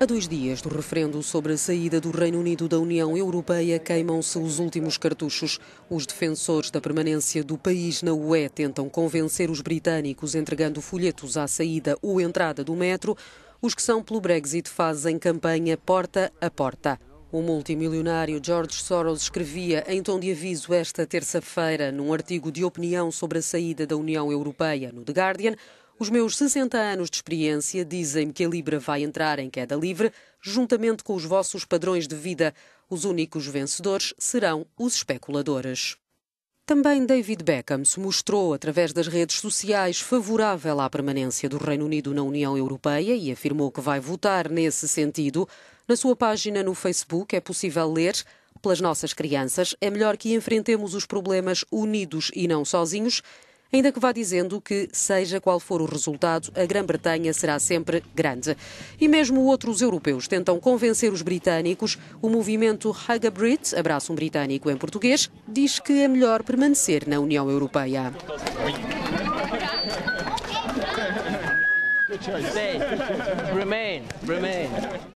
A dois dias do referendo sobre a saída do Reino Unido da União Europeia, queimam-se os últimos cartuchos. Os defensores da permanência do país na UE tentam convencer os britânicos entregando folhetos à saída ou entrada do metro. Os que são pelo Brexit fazem campanha porta a porta. O multimilionário George Soros escrevia em tom de aviso esta terça-feira, num artigo de opinião sobre a saída da União Europeia no The Guardian, os meus 60 anos de experiência dizem-me que a Libra vai entrar em queda livre, juntamente com os vossos padrões de vida. Os únicos vencedores serão os especuladores. Também David Beckham se mostrou, através das redes sociais, favorável à permanência do Reino Unido na União Europeia e afirmou que vai votar nesse sentido. Na sua página no Facebook é possível ler. Pelas nossas crianças, é melhor que enfrentemos os problemas unidos e não sozinhos ainda que vá dizendo que, seja qual for o resultado, a Grã-Bretanha será sempre grande. E mesmo outros europeus tentam convencer os britânicos. O movimento a Brit, abraço um britânico em português, diz que é melhor permanecer na União Europeia. Stay. Remain. Remain.